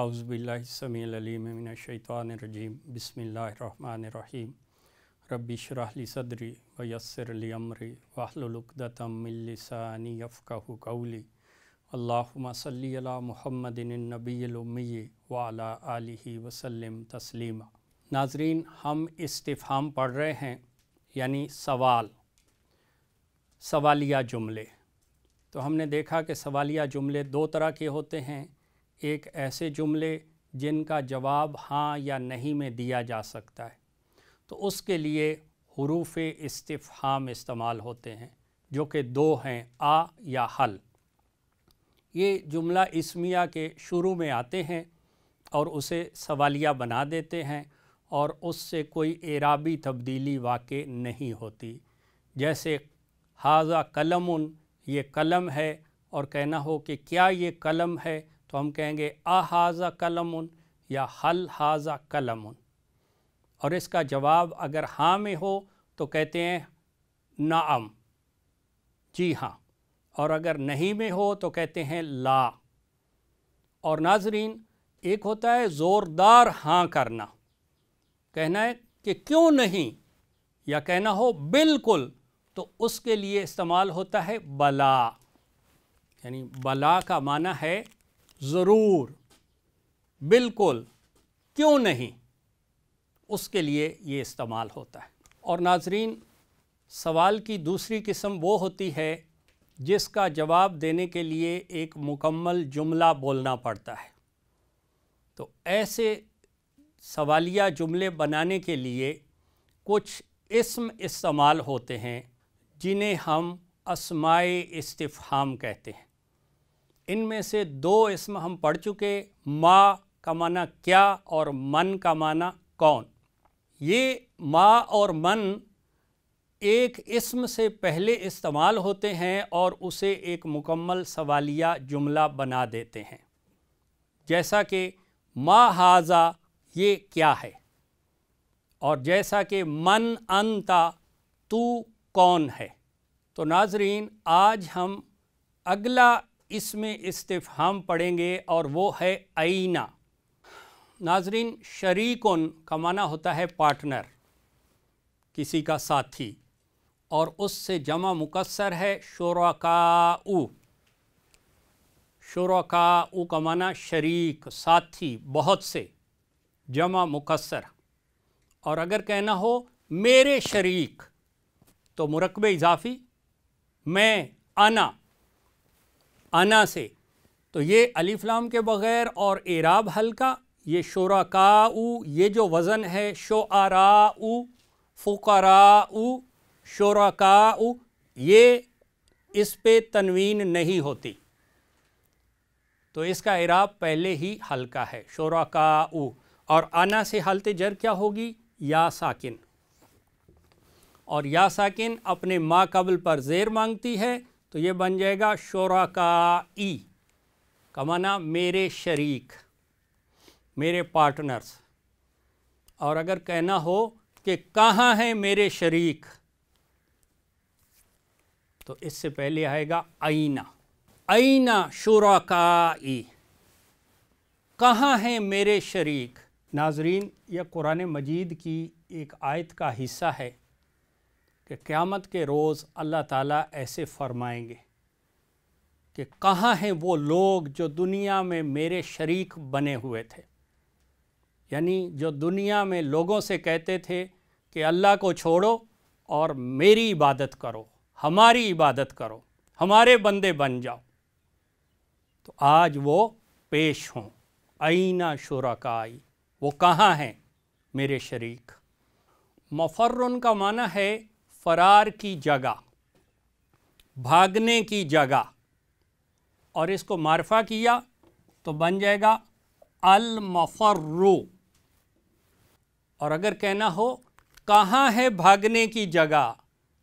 अउज़बिल्लिसमीमीनशैतवानरजीम बसमीम रबीशरहली सदरी वयसरली अमरी वाहलुलदातमिलसानी यफ़क़ कौली अल्लाम सल्ली वाला आलि वसलम तस्लिम नाजरीन हम इस्तफाम पढ़ रहे हैं यानी सवाल सवालिया जुमले तो हमने देखा कि सवालिया जुमले दो तरह के होते हैं एक ऐसे जुमले जिनका जवाब हाँ या नहीं में दिया जा सकता है तो उसके लिए हरूफ इस्तफाम इस्तेमाल होते हैं जो कि दो हैं आ या हल ये जुमला इसमिया के शुरू में आते हैं और उसे सवालिया बना देते हैं और उससे कोई एराबी तब्दीली वाक़ नहीं होती जैसे हाजा कलम ये कलम है और कहना हो कि क्या ये कलम है तो हम कहेंगे आ हाजा कलम या हल हाजा कलम और इसका जवाब अगर हाँ में हो तो कहते हैं नाम जी हाँ और अगर नहीं में हो तो कहते हैं ला और नाजरीन एक होता है ज़ोरदार हाँ करना कहना है कि क्यों नहीं या कहना हो बिल्कुल तो उसके लिए इस्तेमाल होता है बला यानी बला का माना है ज़रूर बिल्कुल क्यों नहीं उसके लिए ये इस्तेमाल होता है और नाजरीन सवाल की दूसरी किस्म वो होती है जिसका जवाब देने के लिए एक मुकम्मल जुमला बोलना पड़ता है तो ऐसे सवालिया जुमले बनाने के लिए कुछ इसम इस्तेमाल होते हैं जिन्हें हम असमाय इस्तफाम कहते हैं इनमें से दो इसम हम पढ़ चुके माँ का माना क्या और मन का माना कौन ये माँ और मन एक इसम से पहले इस्तेमाल होते हैं और उसे एक मुकम्मल सवालिया जुमला बना देते हैं जैसा कि माँ हाजा ये क्या है और जैसा कि मन अंता तू कौन है तो नाजरीन आज हम अगला इसमें इस्तेफ़ाम पढ़ेंगे और वो है आईना नाजरीन शरीकन का माना होता है पार्टनर किसी का साथी और उससे जमा मुकसर है शोरकाऊ शोरकाऊ का माना शरीक साथी बहुत से जमा मुकसर और अगर कहना हो मेरे शरीक तो मुरकब इजाफ़ी मैं आना अना से तो ये अलीफ़लाम के बग़ैर और एराब हल्का ये शोरकाऊ ये जो वज़न है शोराऊ फ़ुकराऊ शोरकाऊ ये इस पे तनवीन नहीं होती तो इसका इराब पहले ही हल्का है शोरा उ और आना से हलत जर क्या होगी या साकिन और या साकिन अपने माँ कबल पर ज़ेर मांगती है तो ये बन जाएगा शोरा का ई कमाना मेरे शरीक मेरे पार्टनर्स और अगर कहना हो कि कहाँ हैं मेरे शरीक तो इससे पहले आएगा आईना आईना शुरा का ई कहाँ हैं मेरे शरीक नाजरीन यह कुरान मजीद की एक आयत का हिस्सा है कि क़्यामत के रोज़ अल्लाह ताला ऐसे फरमाएंगे कि कहाँ हैं वो लोग जो दुनिया में मेरे शरीक बने हुए थे यानी जो दुनिया में लोगों से कहते थे कि अल्लाह को छोड़ो और मेरी इबादत करो हमारी इबादत करो हमारे बंदे बन जाओ तो आज वो पेश हों आईना शुरकाई वो कहाँ हैं मेरे शरीक मफर्रन का माना है फरार की जगह भागने की जगह और इसको मारफा किया तो बन जाएगा अल मफर्रू और अगर कहना हो कहाँ है भागने की जगह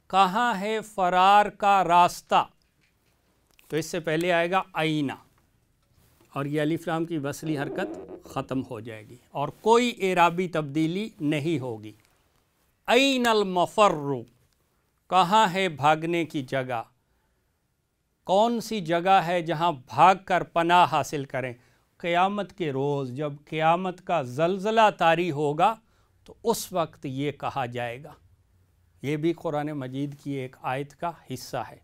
कहाँ है फरार का रास्ता तो इससे पहले आएगा आईना और ये अलीफ्लाम की वसली हरकत ख़त्म हो जाएगी और कोई एराबी तब्दीली नहीं होगी आईन अल मफर्रू कहाँ है भागने की जगह कौन सी जगह है जहाँ भाग कर पना हासिल करें क़यामत के रोज़ जब क़यामत का जलजला तारी होगा तो उस वक्त ये कहा जाएगा ये भी कुरान मजीद की एक आयत का हिस्सा है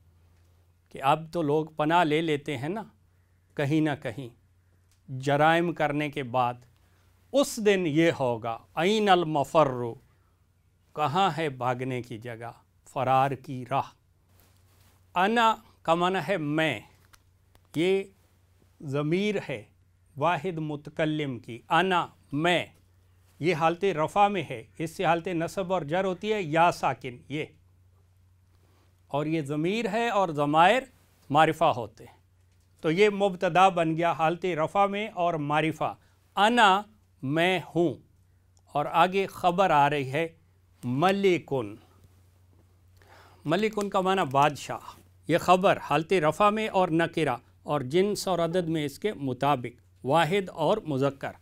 कि अब तो लोग पनाह ले लेते हैं ना कहीं ना कहीं जराइम करने के बाद उस दिन ये होगा ऐन अलमफ़र्र कहाँ है भागने की जगह फ़रार की राह अना का माना है मैं ये ज़मीर है वाहिद मुतकलम की अना मैं ये हालत रफ़ा में है इससे हालत नसब और जर होती है या साकिन ये और ये ज़मीर है और ज़मायर मारिफा होते हैं तो ये मुबतदा बन गया हालत रफ़ा में और मारिफा अना मैं हूँ और आगे ख़बर आ रही है मलिकुन मलिक उनका माना बादशाह ये खबर हालत रफ़ा में और नकिरा और जिन्स और अदद में इसके मुताबिक वाहिद और मुजक्कर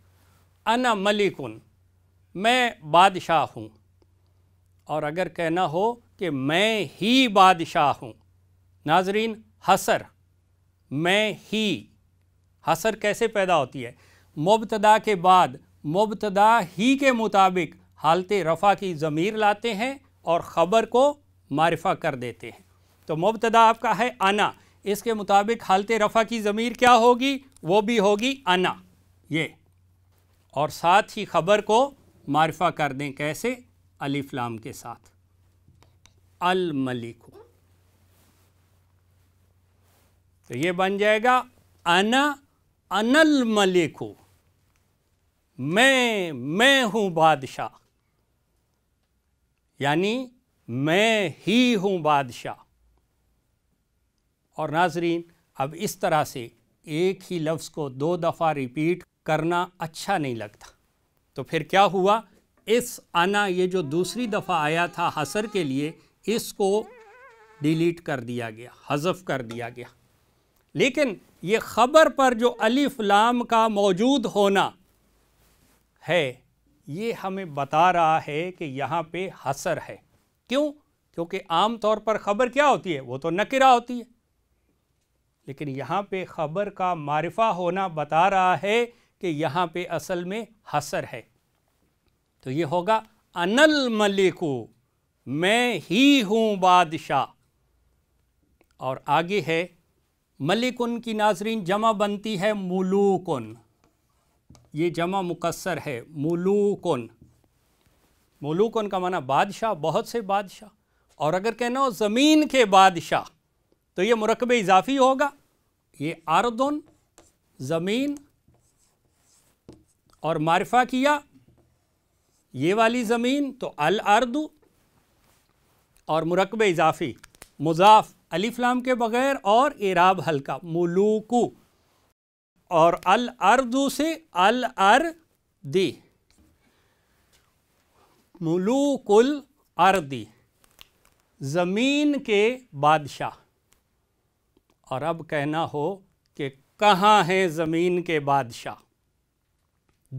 अना मलिकन मैं बादशाह हूँ और अगर कहना हो कि मैं ही बादशाह हूँ नाजरीन हसर मैं ही हसर कैसे पैदा होती है मुबतदा के बाद मुबतदा ही के मुताबिक हालत रफ़ा की ज़मीर लाते हैं और ख़बर को मारफा कर देते हैं तो मुबतदा आपका है आना इसके मुताबिक हालत रफ़ा की ज़मीर क्या होगी वो भी होगी आना ये और साथ ही ख़बर को मारफा कर दें कैसे अलीफ़लाम के साथ अल मलिक तो ये बन जाएगा अना अनल मलिक मैं मैं हूँ बादशाह यानी मैं ही हूँ बादशाह और नाजरीन अब इस तरह से एक ही लफ्ज़ को दो दफ़ा रिपीट करना अच्छा नहीं लगता तो फिर क्या हुआ इस आना ये जो दूसरी दफ़ा आया था हसर के लिए इसको डिलीट कर दिया गया हजफ कर दिया गया लेकिन ये ख़बर पर जो अलिफ लाम का मौजूद होना है ये हमें बता रहा है कि यहाँ पे हसर है क्यों क्योंकि आमतौर पर खबर क्या होती है वो तो नकिरा होती है लेकिन यहाँ पे खबर का मारिफा होना बता रहा है कि यहाँ पे असल में हसर है तो ये होगा अनल मलिकू मैं ही हूँ बादशाह और आगे है मलिकुन की नाजरीन जमा बनती है मुलूकुन ये जमा मुकसर है मुलूकुन मलूकन का माना बादशाह बहुत से बादशाह और अगर कहना हो ज़मीन के बादशाह तो ये मरकब इजाफी होगा ये आरदन ज़मीन और मारफा किया ये वाली ज़मीन तो अल अर्दू और मरकब इजाफी मुजाफ अलीफ्लाम के बग़ैर और इराब हल्का मलूकू और अल अर्दू से अल अर दी मुलूकुल अर्दी ज़मीन के बादशाह और अब कहना हो कि कहाँ हैं ज़मीन के बादशाह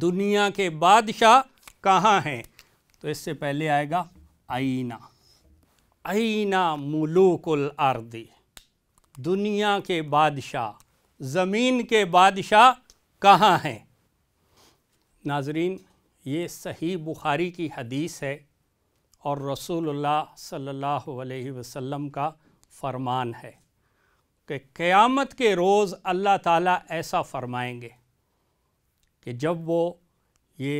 दुनिया के बादशाह कहाँ हैं तो इससे पहले आएगा आईना आईना मुलूकुल अर्दी दुनिया के बादशाह ज़मीन के बादशाह कहाँ हैं नाजरीन ये सही बुखारी की हदीस है और रसूलुल्लाह सल्लल्लाहु अलैहि वसल्लम का फरमान है कि क़यामत के रोज़ अल्लाह ताला ऐसा फ़रमाएंगे कि जब वो ये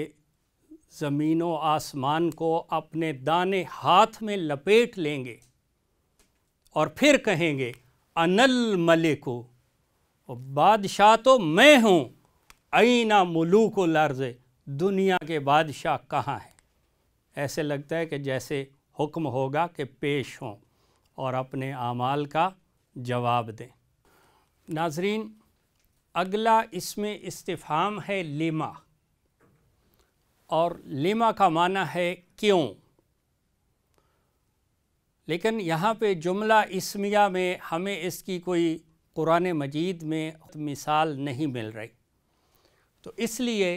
ज़मीन व आसमान को अपने दाने हाथ में लपेट लेंगे और फिर कहेंगे अनल मलिको बादशाह तो मैं हूँ आईना मलूक लर्ज दुनिया के बादशाह कहाँ हैं ऐसे लगता है कि जैसे हुक्म होगा कि पेश हों और अपने आमाल का जवाब दें नाजरीन अगला इसमें इस्तेफाम है लिमा और लिमा का माना है क्यों लेकिन यहाँ पे जुमला इसमिया में हमें इसकी कोई कुरान मजीद में मिसाल नहीं मिल रही तो इसलिए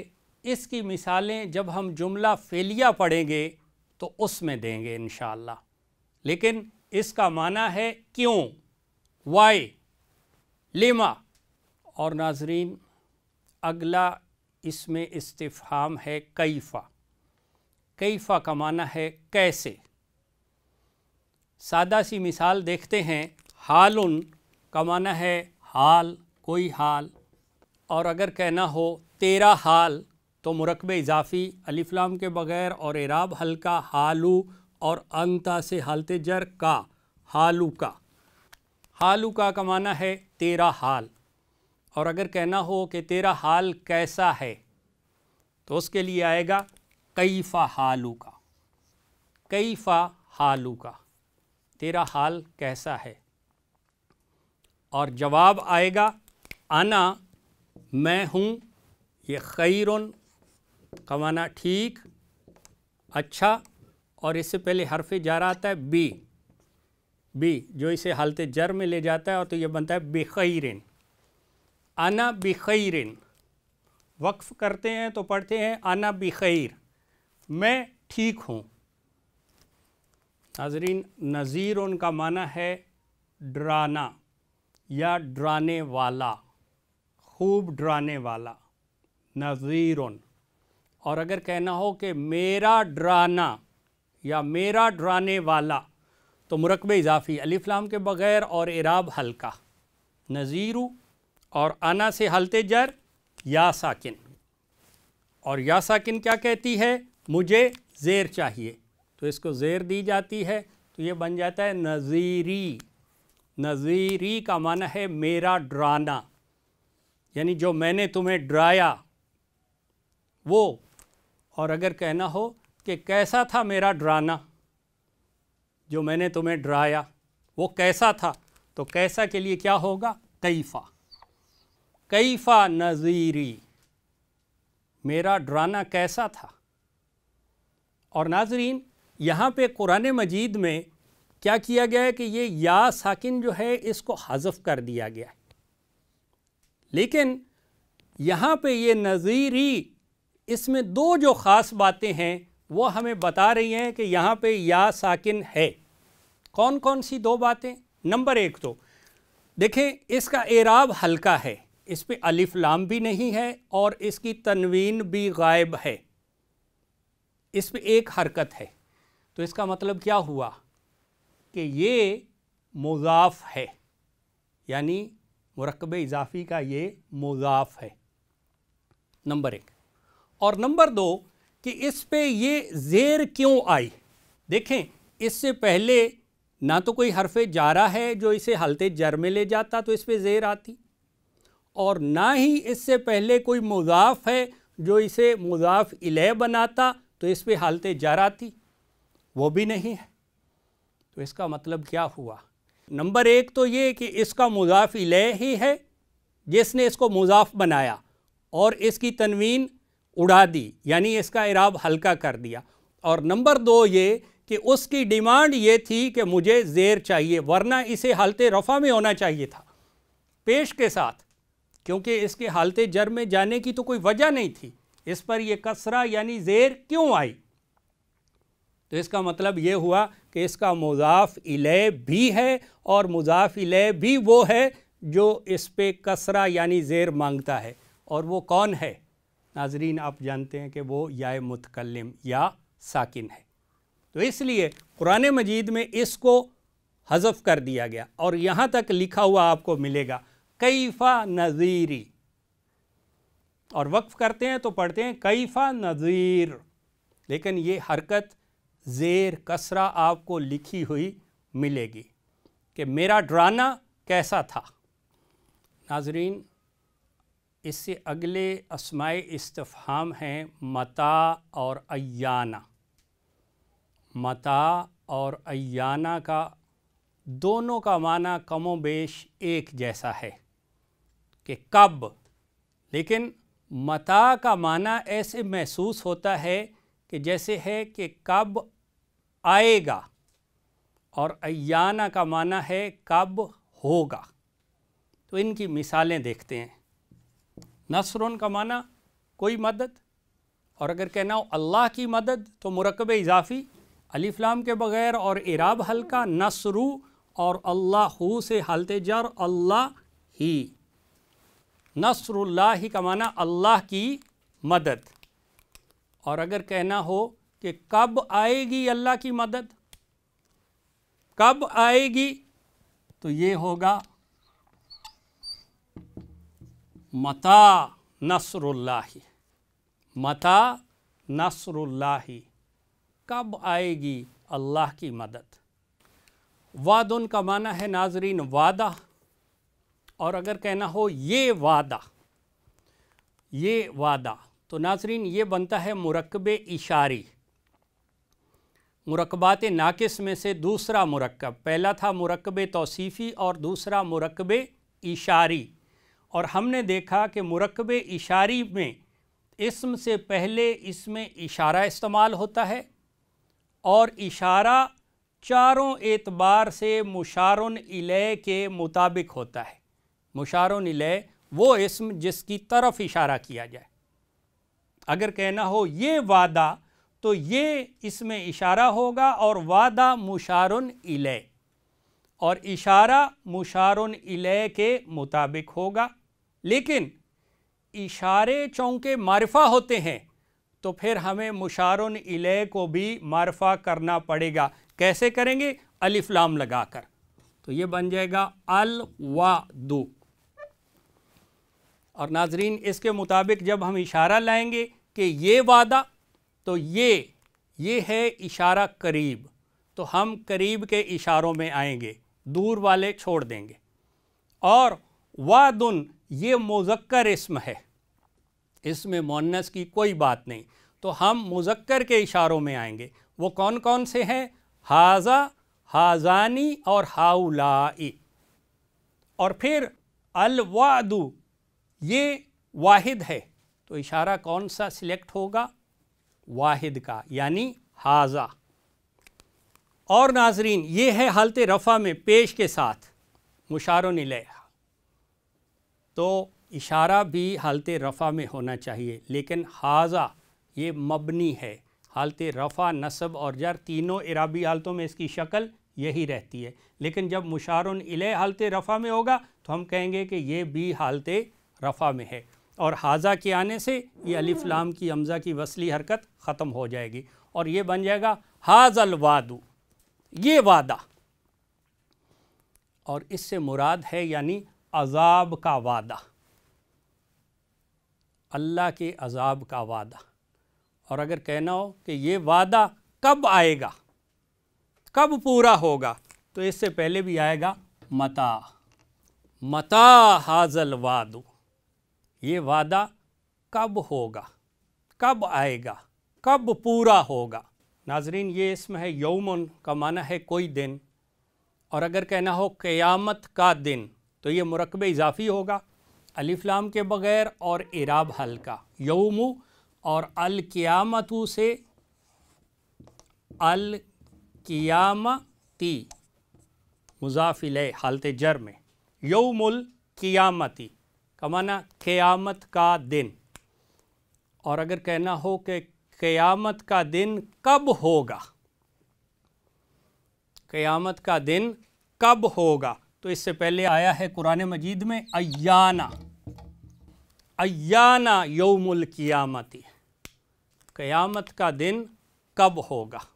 इसकी मिसालें जब हम जुमला फेलिया पढ़ेंगे तो उसमें देंगे इन लेकिन इसका माना है क्यों वाई लिमा और नाजरीन अगला इसमें इस्तफ़ाम है कैफ़ा कैफ़ा का माना है कैसे सादा सी मिसाल देखते हैं हाल उन का माना है हाल कोई हाल और अगर कहना हो तेरा हाल तो मरकब इजाफ़ी अलीफलाम के बग़ैर और एराब हल्का हालू और अंता से हालत जर का हालू का हालू का कमाना है तेरा हाल और अगर कहना हो कि तेरा हाल कैसा है तो उसके लिए आएगा कैफ़ा हालू का कैफ़ा हालू का तेरा हाल कैसा है और जवाब आएगा आना मैं हूँ ये खैरन कमाना ठीक अच्छा और इससे पहले हरफ रहा आता है बी बी जो इसे हालत जर में ले जाता है और तो ये बनता है बेखैरन आना बेखैरन वक्फ़ करते हैं तो पढ़ते हैं आना बेखैर मैं ठीक हूँ नाजरीन नज़ीर उनका माना है डराना या डराने वाला खूब डराने वाला नज़ीरन और अगर कहना हो कि मेरा डराना या मेरा डराने वाला तो मरकब इजाफ़ी अलिफ्लाम के बग़ैर और इराब हल्का नज़ीरू और आना से हलते जर या साकिन और या साकिन क्या कहती है मुझे ज़ेर चाहिए तो इसको ज़ेर दी जाती है तो ये बन जाता है नज़ीरी नज़ीरी का माना है मेरा डराना यानी जो मैंने तुम्हें डराया वो और अगर कहना हो कि कैसा था मेरा डराना जो मैंने तुम्हें डराया वो कैसा था तो कैसा के लिए क्या होगा कैफ़ा कैफ़ा नज़ीरी मेरा डराना कैसा था और नाजरीन यहाँ पे कुरान मजीद में क्या किया गया है कि ये या साकिन जो है इसको हज़फ कर दिया गया है लेकिन यहाँ पे ये नज़ीरी इसमें दो जो ख़ास बातें हैं वो हमें बता रही हैं कि यहाँ पे या साकिन है कौन कौन सी दो बातें नंबर एक तो देखें इसका एराब हल्का है इस पर अलिफ लाम भी नहीं है और इसकी तनवीन भी गायब है इस पर एक हरकत है तो इसका मतलब क्या हुआ कि ये मुजाफ है यानी मरकब इजाफ़ी का ये मुजाफ है नंबर एक और नंबर दो कि इस पे ये जेर क्यों आई देखें इससे पहले ना तो कोई हरफ जारा है जो इसे हलते जर में ले जाता तो इस पे जेर आती और ना ही इससे पहले कोई मुजाफ है जो इसे मुजाफ इले बनाता तो इस पे हालत जर आती वो भी नहीं है तो इसका मतलब क्या हुआ नंबर एक तो ये कि इसका मुजाफ इले ही है जिसने इसको मुजाफ बनाया और इसकी तनवीन उड़ा दी यानी इसका इराब हल्का कर दिया और नंबर दो ये कि उसकी डिमांड ये थी कि मुझे जेर चाहिए वरना इसे हालत रफ़ा में होना चाहिए था पेश के साथ क्योंकि इसके हालत जर में जाने की तो कोई वजह नहीं थी इस पर यह कसरा यानी जेर क्यों आई तो इसका मतलब ये हुआ कि इसका मुजाफ इले भी है और मुजाफ इले भी वो है जो इस पर कसरा यानी जेर मांगता है और वो कौन है नाजरीन आप जानते हैं कि वो या मुतकलम या साकििन है तो इसलिए कुरान मजीद में इसको हज़फ कर दिया गया और यहाँ तक लिखा हुआ आपको मिलेगा कैफ़ा नज़ीरी और वक्फ़ करते हैं तो पढ़ते हैं कैफ़ा नज़ीर लेकिन ये हरकत ज़ेर कसरा आपको लिखी हुई मिलेगी कि मेरा ड्राना कैसा था नाजरीन इससे अगले असमाय इस्तफ़ाम हैं मता और अयाना मता और अयाना का दोनों का माना कमो बेश एक जैसा है कि कब लेकिन मता का माना ऐसे महसूस होता है कि जैसे है कि कब आएगा और अयाना का माना है कब होगा तो इनकी मिसालें देखते हैं नसरुन का माना कोई मदद और अगर कहना हो अल्लाह की मदद तो मरकब इजाफ़ी अलीफ़लाम के बग़ैर और इराब हल्का नसरु और अल्लाह से हालत जर अल्लाह ही नसरुल्लाह का माना अल्लाह की मदद और अगर कहना हो कि कब आएगी अल्लाह की मदद कब आएगी तो ये होगा मता नसरुल्लाही मता नसरुल्लाही कब आएगी अल्लाह की मदद वाद उनका माना है नाजरीन वादा और अगर कहना हो ये वादा ये वादा तो नाजरीन ये बनता है मरकब इशारी मरकबात नाकिस में से दूसरा मरकब पहला था मरकब तोसीफ़ी और दूसरा मरकब इशारी और हमने देखा कि मरकब इशारी में इसम से पहले इसमें इशारा इस्तेमाल होता है और इशारा चारों एतबार से मुशार के मुताबिक होता है मुशार वो इसम जिसकी तरफ इशारा किया जाए अगर कहना हो ये वादा तो ये इसमें इशारा होगा और वादा मुशार और इशारा मुशार के मुताबिक होगा लेकिन इशारे चौंके मारफा होते हैं तो फिर हमें मुशारन इले को भी मारफा करना पड़ेगा कैसे करेंगे अलिफ्लाम लगाकर तो ये बन जाएगा अल वादू और नाजरीन इसके मुताबिक जब हम इशारा लाएंगे कि ये वादा तो ये ये है इशारा करीब तो हम करीब के इशारों में आएंगे दूर वाले छोड़ देंगे और वादुन ये मुजक्कर इसम है इसमें मोनस की कोई बात नहीं तो हम मुजक्कर के इशारों में आएंगे वो कौन कौन से हैं हाजा हाजानी और हाउलाई और फिर अलवादु ये वाहिद है तो इशारा कौन सा सिलेक्ट होगा वाहिद का यानी हाजा और नाजरीन ये है हालत रफ़ा में पेश के साथ मुशारों लिया तो इशारा भी हालत रफ़ा में होना चाहिए लेकिन हाजा ये मबनी है हालत रफ़ा नसब और जर तीनों इराबी हालतों में इसकी शक्ल यही रहती है लेकिन जब मुशारन इले हालत रफ़ा में होगा तो हम कहेंगे कि ये भी हालत रफ़ा में है और हाजा के आने से ये लाम की हमज़ा की वसली हरकत ख़त्म हो जाएगी और ये बन जाएगा हाजल वादू ये वादा और इससे मुराद है यानी अज़ाब का वादा अल्लाह के अज़ाब का वादा और अगर कहना हो कि ये वादा कब आएगा कब पूरा होगा तो इससे पहले भी आएगा मता मता हाजल वादू ये वादा कब होगा कब आएगा कब पूरा होगा नाजरीन ये इसमें है यौमन का माना है कोई दिन और अगर कहना हो क़यामत का दिन तो ये मरकब इजाफी होगा अलिफ्लाम के बग़ैर और इराब हल्का यौम और क़ियामतु से क़ियामती मुजाफिल हालत जर में यौमुल क़ियामती का माना क़ियामत का दिन और अगर कहना हो कि क़ियामत का दिन कब होगा क़ियामत का दिन कब होगा तो इससे पहले आया है कुरान मजीद में अयाना अयाना यौमुल क़ियामती क़यामत का दिन कब होगा